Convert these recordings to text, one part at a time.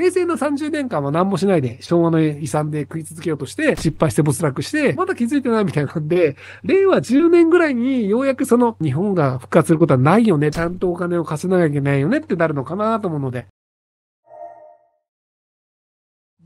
平成の30年間は何もしないで、昭和の遺産で食い続けようとして、失敗して没落して、まだ気づいてないみたいなんで、令和10年ぐらいにようやくその、日本が復活することはないよね、ちゃんとお金を貸せなきゃいけないよねってなるのかなと思うので、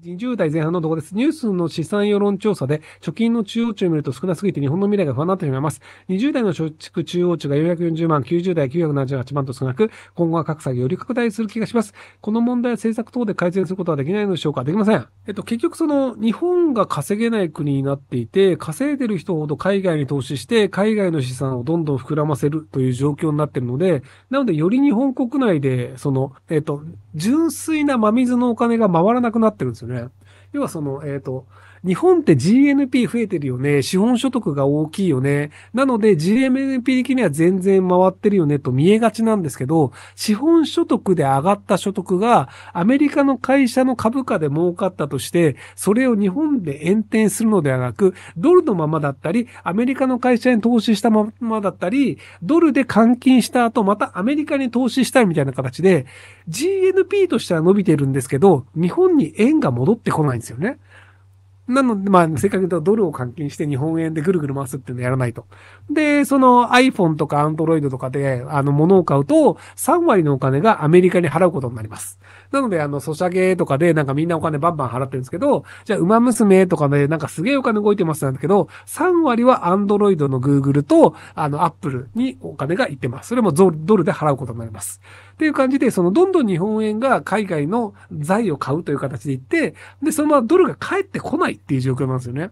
20代前半のところです。ニュースの資産世論調査で、貯金の中央値を見ると少なすぎて日本の未来が不安になってしまいます。20代の貯蓄中央値が440万、90代978万と少なく、今後は格差がより拡大する気がします。この問題は政策等で改善することはできないのでしょうかできません。えっと、結局その、日本が稼げない国になっていて、稼いでる人ほど海外に投資して、海外の資産をどんどん膨らませるという状況になってるので、なので、より日本国内で、その、えっと、純粋な真水のお金が回らなくなってるんですよね。ね。要はその、えっ、ー、と、日本って GNP 増えてるよね。資本所得が大きいよね。なので GNP 的には全然回ってるよねと見えがちなんですけど、資本所得で上がった所得がアメリカの会社の株価で儲かったとして、それを日本で延転するのではなく、ドルのままだったり、アメリカの会社に投資したままだったり、ドルで換金した後、またアメリカに投資したいみたいな形で、GNP としては伸びてるんですけど、日本に円が戻ってこないんですよね。なので、まあ、せっかくとドルを換金して日本円でぐるぐる回すっていうのをやらないと。で、その iPhone とか Android とかで、あの、物を買うと、3割のお金がアメリカに払うことになります。なので、あの、ソシャゲとかで、なんかみんなお金バンバン払ってるんですけど、じゃあ、馬娘とかで、なんかすげえお金動いてますなんだけど、3割は Android の Google と、あの、Apple にお金がいってます。それもドルで払うことになります。っていう感じで、そのどんどん日本円が海外の財を買うという形でいって、で、そのままドルが返ってこないないっていう状況なんですよね。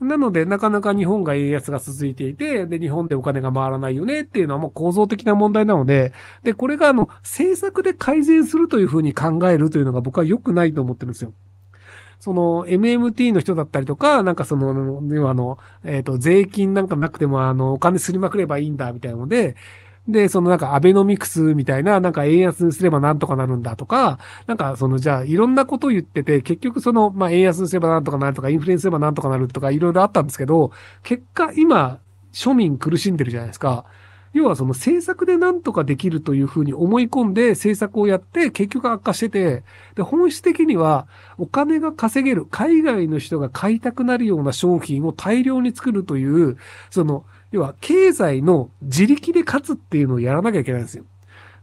なので、なかなか日本が円安が続いていて、で、日本でお金が回らないよねっていうのはもう構造的な問題なので、で、これがあの、政策で改善するというふうに考えるというのが僕は良くないと思ってるんですよ。その MMT の人だったりとか、なんかその、あの、えっ、ー、と、税金なんかなくても、あの、お金すりまくればいいんだ、みたいなので、で、そのなんかアベノミクスみたいな、なんか円安すればなんとかなるんだとか、なんかそのじゃあいろんなこと言ってて、結局その、まあ円安すればなんとかなるとか、インフレにすればなんとかなるとか、いろいろあったんですけど、結果今、庶民苦しんでるじゃないですか。要はその政策で何とかできるというふうに思い込んで政策をやって結局悪化してて、で、本質的にはお金が稼げる、海外の人が買いたくなるような商品を大量に作るという、その要は経済の自力で勝つっていうのをやらなきゃいけないんですよ。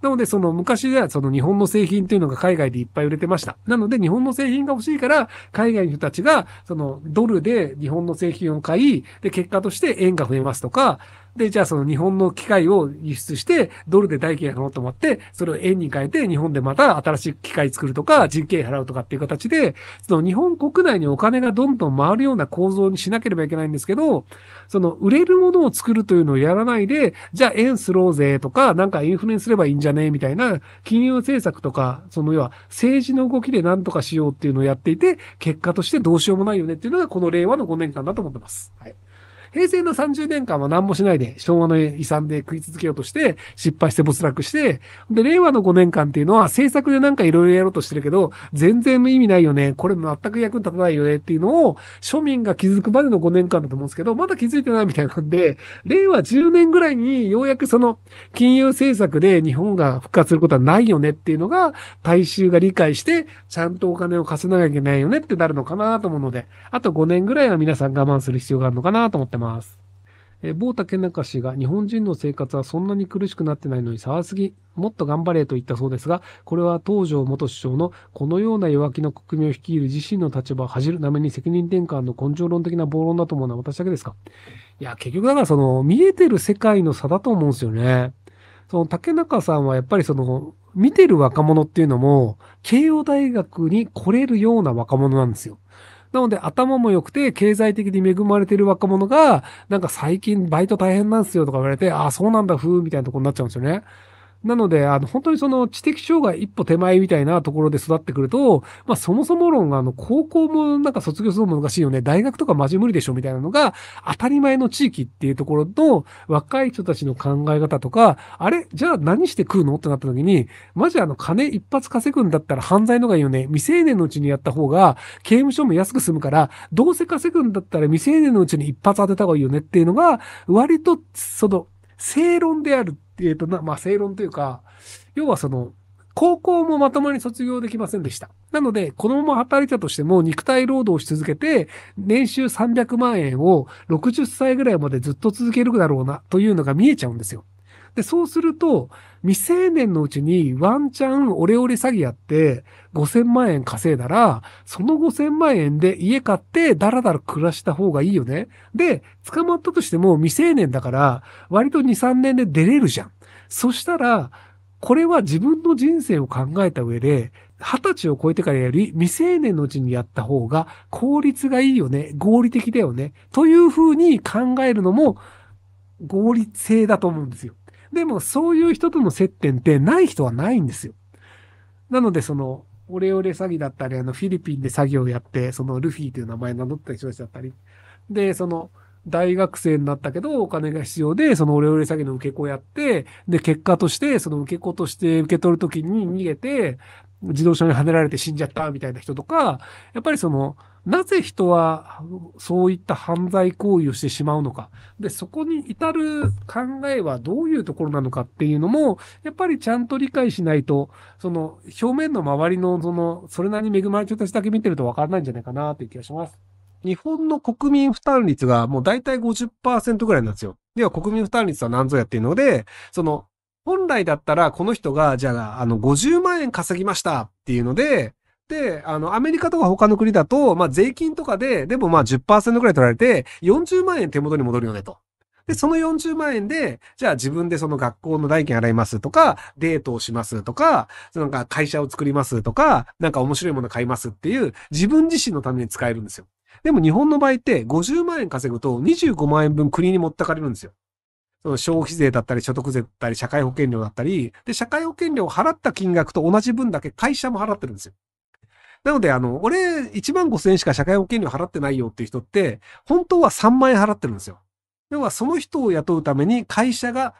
なので、その昔ではその日本の製品というのが海外でいっぱい売れてました。なので、日本の製品が欲しいから、海外の人たちが、そのドルで日本の製品を買い、で、結果として円が増えますとか、で、じゃあその日本の機械を輸出して、ドルで代金払おうと思って、それを円に変えて、日本でまた新しい機械作るとか、人件費払うとかっていう形で、その日本国内にお金がどんどん回るような構造にしなければいけないんですけど、その売れるものを作るというのをやらないで、じゃあ円スローぜとか、なんかインフレにすればいいんじゃねみたいな、金融政策とか、その要は政治の動きで何とかしようっていうのをやっていて、結果としてどうしようもないよねっていうのが、この令和の5年間だと思ってます。はい。平成の30年間は何もしないで、昭和の遺産で食い続けようとして、失敗して没落して、で、令和の5年間っていうのは政策でなんかいろいろやろうとしてるけど、全然意味ないよね。これ全く役に立たないよねっていうのを、庶民が気づくまでの5年間だと思うんですけど、まだ気づいてないみたいなんで、令和10年ぐらいにようやくその金融政策で日本が復活することはないよねっていうのが、大衆が理解して、ちゃんとお金を貸さなきゃいけないよねってなるのかなと思うので、あと5年ぐらいは皆さん我慢する必要があるのかなと思ってます。ます。え某竹中氏が日本人の生活はそんなに苦しくなってないのに騒すぎ、もっと頑張れと言ったそうですが、これは東条元首相のこのような弱気の国民を率いる自身の立場を恥じるために責任転換の根性論的な暴論だと思うのは私だけですかいや、結局だからその見えてる世界の差だと思うんですよね。その竹中さんはやっぱりその見てる若者っていうのも、慶応大学に来れるような若者なんですよ。なので頭も良くて経済的に恵まれている若者が、なんか最近バイト大変なんですよとか言われて、ああ、そうなんだ、ふーみたいなとこになっちゃうんですよね。なので、あの、本当にその知的障害一歩手前みたいなところで育ってくると、まあ、そもそも論、あの、高校もなんか卒業するの難しいよね、大学とかマジ無理でしょみたいなのが、当たり前の地域っていうところと、若い人たちの考え方とか、あれじゃあ何して食うのってなった時に、マジあの、金一発稼ぐんだったら犯罪のがいいよね。未成年のうちにやった方が、刑務所も安く済むから、どうせ稼ぐんだったら未成年のうちに一発当てた方がいいよねっていうのが、割と、その、正論であるって、えっ、ー、と、まあ、正論というか、要はその、高校もまともに卒業できませんでした。なので、このまま働いたとしても、肉体労働し続けて、年収300万円を60歳ぐらいまでずっと続けるだろうな、というのが見えちゃうんですよ。で、そうすると、未成年のうちにワンチャンオレオレ詐欺やって5000万円稼いだら、その5000万円で家買ってダラダラ暮らした方がいいよね。で、捕まったとしても未成年だから、割と2、3年で出れるじゃん。そしたら、これは自分の人生を考えた上で、二十歳を超えてからより未成年のうちにやった方が効率がいいよね、合理的だよね、というふうに考えるのも合理性だと思うんですよ。でもそういう人との接点ってない人はないんですよ。なのでその、オレオレ詐欺だったり、あの、フィリピンで詐欺をやって、そのルフィという名前名乗った人たちだったり、で、その、大学生になったけどお金が必要で、そのオレオレ詐欺の受け子をやって、で、結果として、その受け子として受け取るときに逃げて、自動車にはねられて死んじゃったみたいな人とか、やっぱりその、なぜ人はそういった犯罪行為をしてしまうのか。で、そこに至る考えはどういうところなのかっていうのも、やっぱりちゃんと理解しないと、その表面の周りの、その、それなりに恵まれて人たちだけ見てるとわからないんじゃないかなという気がします。日本の国民負担率がもう大体50%ぐらいなんですよ。では国民負担率は何ぞやっていうので、その、本来だったらこの人が、じゃあ、あの、50万円稼ぎましたっていうので、で、あの、アメリカとか他の国だと、まあ、税金とかで、でもまあ10%くらい取られて、40万円手元に戻るよねと。で、その40万円で、じゃあ自分でその学校の代金払いますとか、デートをしますとか、なんか会社を作りますとか、なんか面白いもの買いますっていう、自分自身のために使えるんですよ。でも日本の場合って50万円稼ぐと25万円分国に持ってかれるんですよ。その消費税だったり所得税だったり社会保険料だったり、で、社会保険料を払った金額と同じ分だけ会社も払ってるんですよ。なので、あの、俺、1万5千円しか社会保険料払ってないよっていう人って、本当は3万円払ってるんですよ。要は、その人を雇うために会社が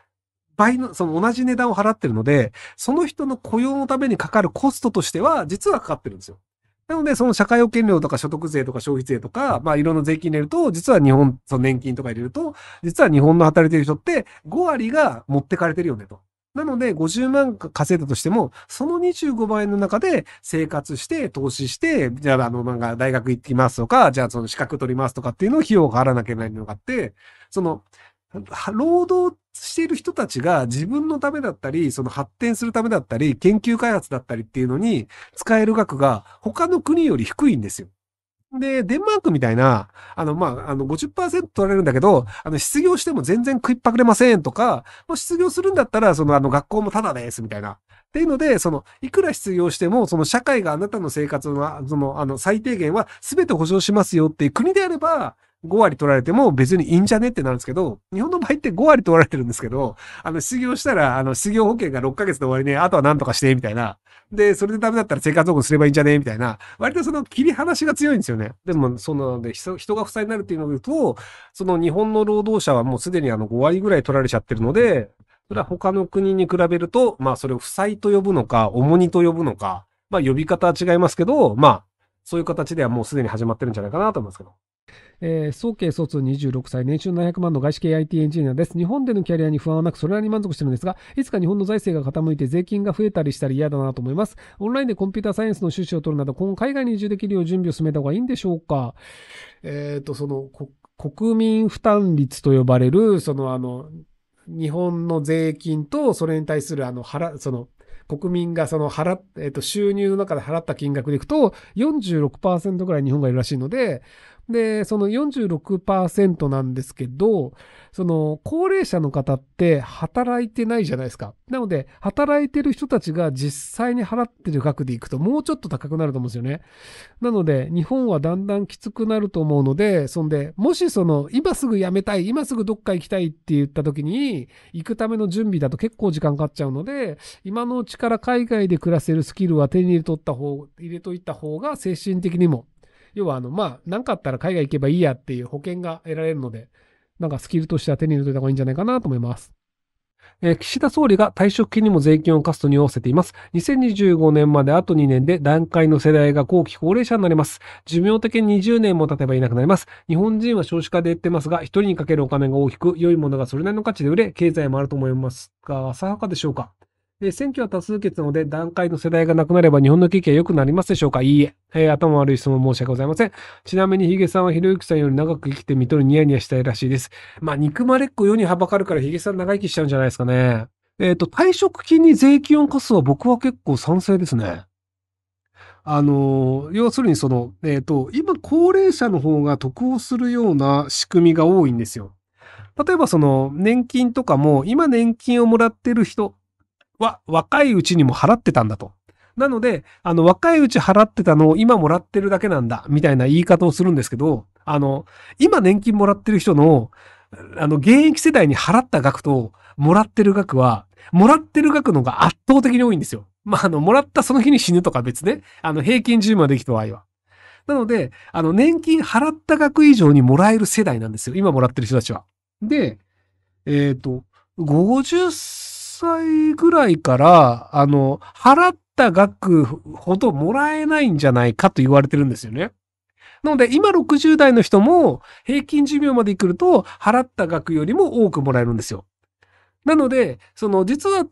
倍の、その同じ値段を払ってるので、その人の雇用のためにかかるコストとしては、実はかかってるんですよ。なので、その社会保険料とか所得税とか消費税とか、まあいろんな税金入れると、実は日本、その年金とか入れると、実は日本の働いてる人って5割が持ってかれてるよねと。なので、50万稼いだとしても、その25万円の中で生活して、投資して、じゃあ、あの、なんか大学行ってきますとか、じゃあその資格取りますとかっていうのを費用を払わなきゃいけないのがあって、その、労働している人たちが自分のためだったり、その発展するためだったり、研究開発だったりっていうのに使える額が他の国より低いんですよ。で、デンマークみたいな、あの、まあ、あの50、50%取られるんだけど、あの、失業しても全然食いっぱくれませんとか、もう失業するんだったら、その、あの、学校もタダです、みたいな。っていうので、その、いくら失業しても、その、社会があなたの生活の、その、あの、最低限は全て保障しますよっていう国であれば、5割取られても別にいいんじゃねってなるんですけど、日本の場合って5割取られてるんですけど、あの、失業したら、あの、失業保険が6ヶ月で終わりね、あとは何とかして、みたいな。で、それでダメだったら生活保護すればいいんじゃねみたいな、割とその切り離しが強いんですよね。でも、そので、人が負債になるっていうのを言うと、その日本の労働者はもうすでにあの5割ぐらい取られちゃってるので、それは他の国に比べると、まあそれを負債と呼ぶのか、重荷と呼ぶのか、まあ呼び方は違いますけど、まあそういう形ではもうすでに始まってるんじゃないかなと思いますけど。総計卒26歳、年収700万の外資系 IT エンジニアです。日本でのキャリアに不安はなく、それなりに満足してるんですが、いつか日本の財政が傾いて税金が増えたりしたら嫌だなと思います。オンラインでコンピューターサイエンスの趣旨を取るなど、今後海外に移住できるよう準備を進めた方がいいんでしょうかえっ、ー、と、その、国民負担率と呼ばれる、そのあの、日本の税金と、それに対するあの、払、その、国民がその払えっ、と、収入の中で払った金額でいくと46、46%ぐらい日本がいるらしいので、で、その46%なんですけど、その高齢者の方って働いてないじゃないですか。なので、働いてる人たちが実際に払ってる額でいくともうちょっと高くなると思うんですよね。なので、日本はだんだんきつくなると思うので、そんで、もしその、今すぐ辞めたい、今すぐどっか行きたいって言った時に、行くための準備だと結構時間かかっちゃうので、今のうちから海外で暮らせるスキルは手に入れとった方、入れといた方が精神的にも要はあの、まあ、何かあったら海外行けばいいやっていう保険が得られるので、なんかスキルとしては手に入れといた方がいいんじゃないかなと思います。えー、岸田総理が退職金にも税金を課すとにわせています。2025年まであと2年で段階の世代が後期高齢者になります。寿命的に20年も経てばいなくなります。日本人は少子化で言ってますが、一人にかけるお金が大きく、良いものがそれなりの価値で売れ、経済もあると思いますが、浅はかでしょうかえー、選挙は多数決なので、段階の世代がなくなれば日本の景気は良くなりますでしょうかいいえ。えー、頭悪い質問申し訳ございません。ちなみにヒゲさんはひろゆきさんより長く生きて見とるニヤニヤしたいらしいです。まあ、憎まれっ子世にはばかるからヒゲさん長生きしちゃうんじゃないですかね。えっ、ー、と、退職金に税金を課すは僕は結構賛成ですね。あの、要するにその、えっ、ー、と、今高齢者の方が得をするような仕組みが多いんですよ。例えばその年金とかも、今年金をもらってる人は若いうちにも払ってたんだと。なので、あの、若いうち払ってたのを今もらってるだけなんだ、みたいな言い方をするんですけど、あの、今年金もらってる人の、あの、現役世代に払った額と、もらってる額は、もらってる額のが圧倒的に多いんですよ。まあ、あの、もらったその日に死ぬとか別で、あの、平均10万できた場合は。なので、あの、年金払った額以上にもらえる世代なんですよ。今もらってる人たちは。で、えっ、ー、と、50歳、歳ぐらいから、あの、払った額ほどもらえないんじゃないかと言われてるんですよね。なので、今60代の人も平均寿命まで来ると、払った額よりも多くもらえるんですよ。なので、その、実は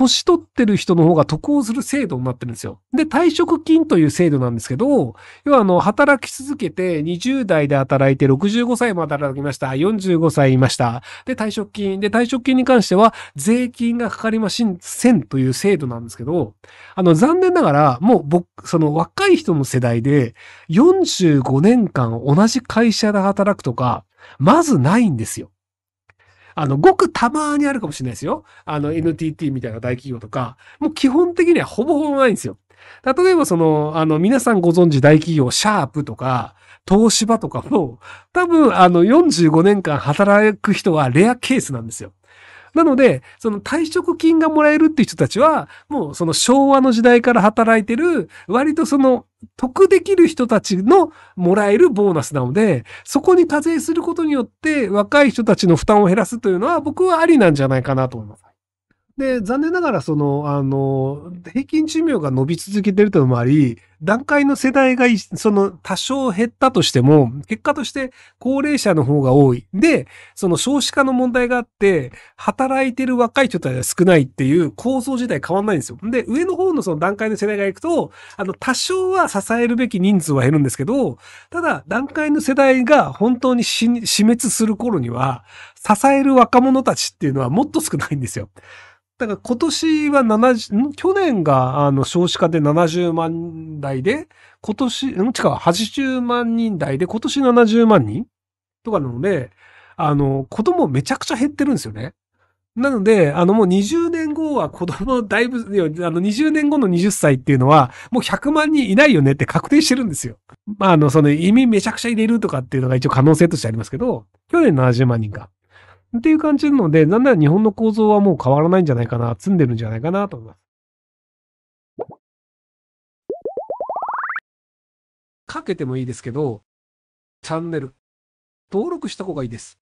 年取ってる人の方が得をする制度になってるんですよ。で、退職金という制度なんですけど、要はあの、働き続けて、20代で働いて、65歳まで働きました。45歳いました。で、退職金。で、退職金に関しては、税金がかかりませんという制度なんですけど、あの、残念ながら、もう僕、その若い人の世代で、45年間同じ会社で働くとか、まずないんですよ。あの、ごくたまにあるかもしれないですよ。あの、NTT みたいな大企業とか、もう基本的にはほぼほぼないんですよ。例えばその、あの、皆さんご存知大企業、シャープとか、東芝とかも、多分、あの、45年間働く人はレアケースなんですよ。なので、その退職金がもらえるっていう人たちは、もうその昭和の時代から働いてる、割とその得できる人たちのもらえるボーナスなので、そこに課税することによって若い人たちの負担を減らすというのは僕はありなんじゃないかなと思います。で、残念ながら、その、あの、平均寿命が伸び続けてるというのもあり、段階の世代が、その、多少減ったとしても、結果として高齢者の方が多い。で、その少子化の問題があって、働いてる若い人たちが少ないっていう構造自体変わんないんですよ。で、上の方のその段階の世代が行くと、あの、多少は支えるべき人数は減るんですけど、ただ、段階の世代が本当に死滅する頃には、支える若者たちっていうのはもっと少ないんですよ。だから今年は70、去年があの少子化で70万台で、今年、ん違う、80万人台で、今年70万人とかなので、あの、子供めちゃくちゃ減ってるんですよね。なので、あのもう20年後は子供だいぶ、あの20年後の20歳っていうのはもう100万人いないよねって確定してるんですよ。まあ、あの、その移民めちゃくちゃ入れるとかっていうのが一応可能性としてありますけど、去年70万人か。っていう感じなので、なんなら日本の構造はもう変わらないんじゃないかな、積んでるんじゃないかなと思います。かけてもいいですけど、チャンネル、登録した方がいいです。